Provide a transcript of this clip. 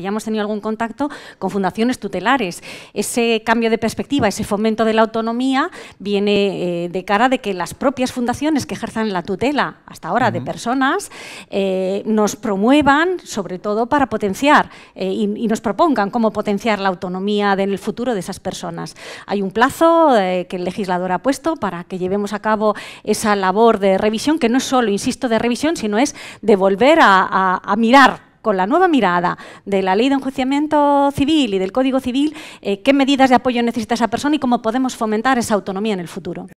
ya hemos tenido algún contacto con fundaciones tutelares. Ese cambio de perspectiva, ese fomento de la autonomía, viene eh, de cara de que las propias fundaciones que ejercen la tutela hasta ahora de personas eh, nos promuevan, sobre todo para potenciar eh, y, nos propongan cómo potenciar la autonomía en el futuro de esas personas. Hay un plazo que el legislador ha puesto para que llevemos a cabo esa labor de revisión, que no es solo, insisto, de revisión, sino es de volver a mirar con la nueva mirada de la ley de enjuiciamiento civil y del Código Civil, eh, qué medidas de apoyo necesita esa persona y cómo podemos fomentar esa autonomía en el futuro.